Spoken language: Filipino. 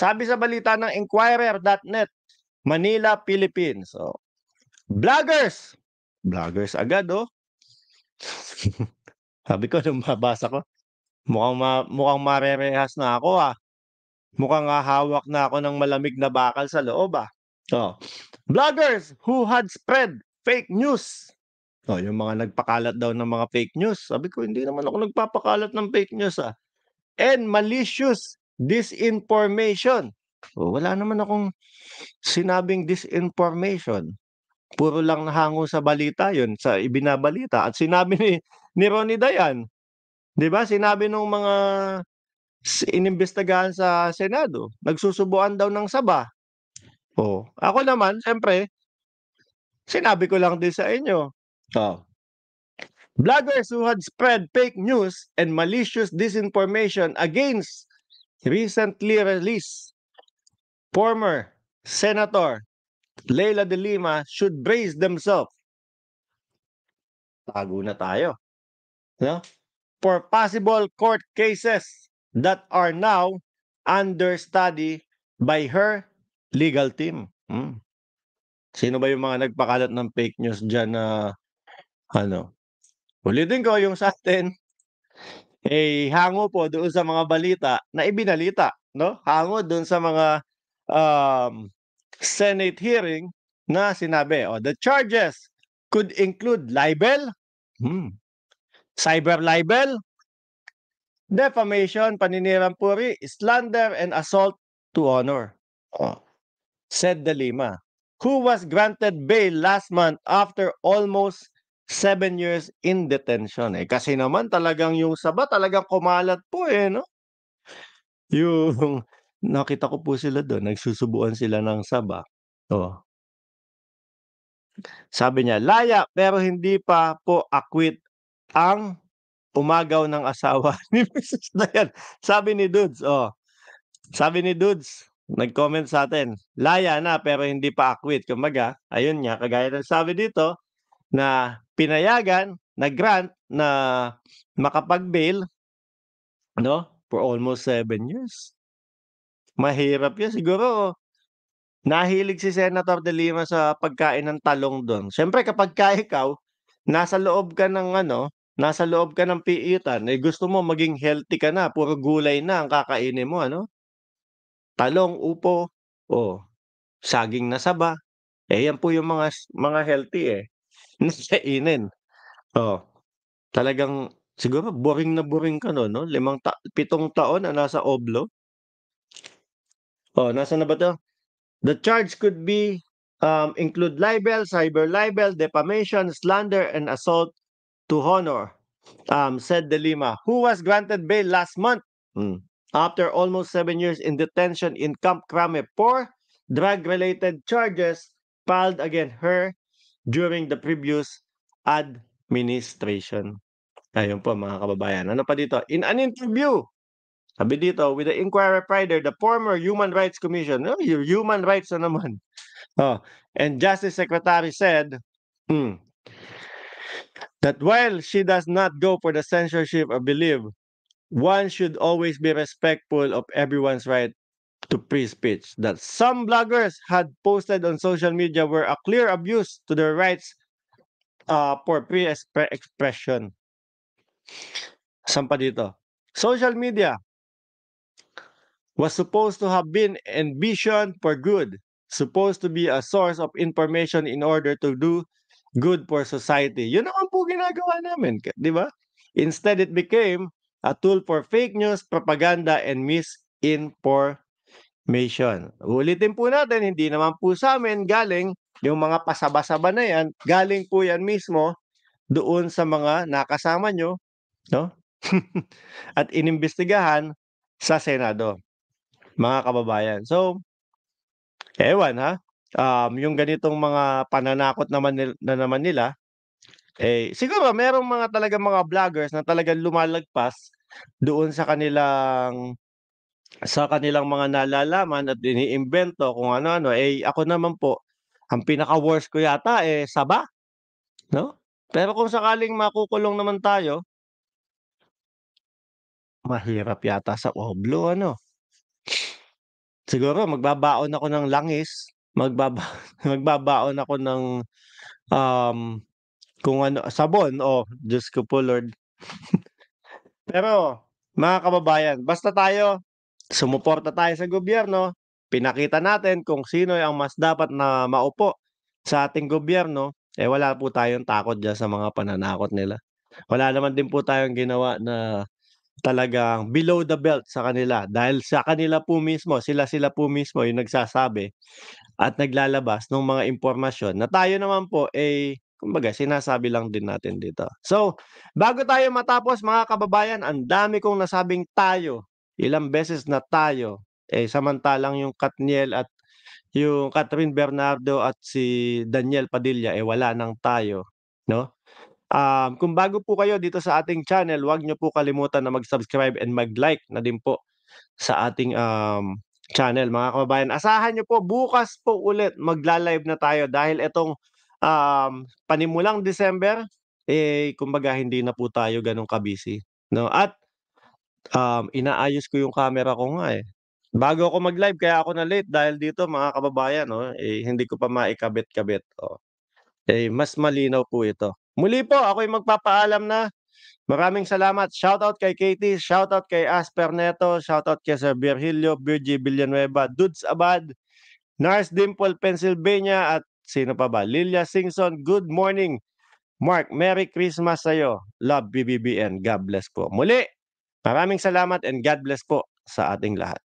Sabi sa balita ng Inquirer.net, Manila, Philippines. So, oh. bloggers! Bloggers agad, oh. Sabi ko, nung mabasa ko, mukhang, ma- mukhang marerehas na ako, ah. Mukhang hawak na ako ng malamig na bakal sa loob, ah. So, oh. bloggers who had spread fake news. So, oh, yung mga nagpakalat daw ng mga fake news. Sabi ko, hindi naman ako nagpapakalat ng fake news, ah. And malicious disinformation. O, oh, wala naman akong sinabing disinformation. Puro lang nahango sa balita yon sa ibinabalita. At sinabi ni, ni Ronnie Dayan, di ba? Sinabi ng mga inimbestigahan sa Senado, nagsusubuan daw ng saba. O, oh, ako naman, siyempre, sinabi ko lang din sa inyo. Oh. Bloggers who had spread fake news and malicious disinformation against recently released former Senator Leila de Lima should brace themselves. Tago na tayo. No? For possible court cases that are now under study by her legal team. Hmm. Sino ba yung mga nagpakalat ng fake news dyan na ano? Ulitin ko yung sa atin eh hango po doon sa mga balita na ibinalita, no? Hango doon sa mga um, Senate hearing na sinabi, oh, the charges could include libel, hmm, cyber libel, defamation, paninirang puri, slander, and assault to honor. Oh. Said the Lima, who was granted bail last month after almost seven years in detention eh. Kasi naman talagang yung saba talagang kumalat po eh, no? Yung nakita ko po sila doon, nagsusubuan sila ng saba. Oh. Sabi niya, laya pero hindi pa po acquit ang umagaw ng asawa ni Mrs. Dayan. Sabi ni Dudes, oh. Sabi ni Dudes, nag-comment sa atin, laya na pero hindi pa acquit. Kumaga, ayun niya, kagaya ng sabi dito, na pinayagan na grant na makapag-bail no for almost seven years. Mahirap 'yan siguro. Nahilig si Senator De Lima sa pagkain ng talong doon. Siyempre kapag ka ikaw nasa loob ka ng ano, nasa loob ka ng piitan, eh gusto mo maging healthy ka na, puro gulay na ang kakainin mo, ano? Talong, upo, o oh, saging na saba. Eh yan po yung mga mga healthy eh. Kainin. Oh, talagang siguro boring na boring ka nun 'no, limang ta pitong taon na nasa OBLO? Oh, nasaan na ba 'to? The charge could be, um, include libel, cyber libel, defamation, slander, and assault to honor, um, said De Lima, who was granted bail last month, hmm, after almost 7 years in detention in Camp Crame for drug-related charges filed against her during the previous administration. Ayun po mga kababayan. Ano pa dito? In an interview, sabi dito, with the Inquirer Prider, the former Human Rights Commission, oh, your human rights na naman. Oh, and Justice Secretary said, hmm, that while she does not go for the censorship or believe, one should always be respectful of everyone's right to free speech that some bloggers had posted on social media were a clear abuse to their rights uh, for free exp- expression. Saan dito? Social media was supposed to have been envisioned for good, supposed to be a source of information in order to do good for society. Yun naman po ginagawa namin, di ba? Instead, it became a tool for fake news, propaganda, and misinformation. mission. Ulitin po natin, hindi naman po sa amin galing yung mga pasaba-saba na yan, galing po yan mismo doon sa mga nakasama nyo, no? At inimbestigahan sa Senado, mga kababayan. So, ewan ha, um, yung ganitong mga pananakot naman nila, na naman nila, eh, siguro merong mga talaga mga vloggers na talagang lumalagpas doon sa kanilang sa kanilang mga nalalaman at iniimbento kung ano-ano, eh ako naman po, ang pinaka-worst ko yata eh saba. No? Pero kung sakaling makukulong naman tayo, mahirap yata sa Oblo, ano? Siguro magbabaon ako ng langis, magbaba magbabaon ako ng um, kung ano, sabon, oh, Diyos ko po, Lord. Pero, mga kababayan, basta tayo Sumuporta tayo sa gobyerno, pinakita natin kung sino ang mas dapat na maupo sa ating gobyerno, eh wala po tayong takot dyan sa mga pananakot nila. Wala naman din po tayong ginawa na talagang below the belt sa kanila dahil sa kanila po mismo, sila-sila po mismo yung nagsasabi at naglalabas ng mga impormasyon na tayo naman po ay eh, kumbaga sinasabi lang din natin dito. So, bago tayo matapos mga kababayan, ang dami kong nasabing tayo ilang beses na tayo eh samantalang yung Katniel at yung Catherine Bernardo at si Daniel Padilla eh wala nang tayo, no? Um, kung bago po kayo dito sa ating channel, huwag niyo po kalimutan na mag-subscribe and mag-like na din po sa ating um, channel mga kababayan. Asahan niyo po, bukas po ulit magla-live na tayo dahil itong um, panimulang December, eh kumbaga hindi na po tayo ganun kabisi. No? At Um, inaayos ko yung camera ko nga, eh. Bago ako mag-live kaya ako na-late dahil dito mga kababayan, oh, eh, hindi ko pa maikabit-kabit, oh. Eh, mas malinaw po ito. Muli po, ako'y magpapaalam na. Maraming salamat. Shoutout kay Katie, shoutout kay Asper Neto, shoutout kay Sir Virgilio, Virgie Villanueva, Dudes Abad, Nars Dimple, Pennsylvania, at sino pa ba? Lilia Singson, good morning. Mark, Merry Christmas sa'yo. Love, BBBN. God bless po. Muli, Maraming salamat and God bless po sa ating lahat.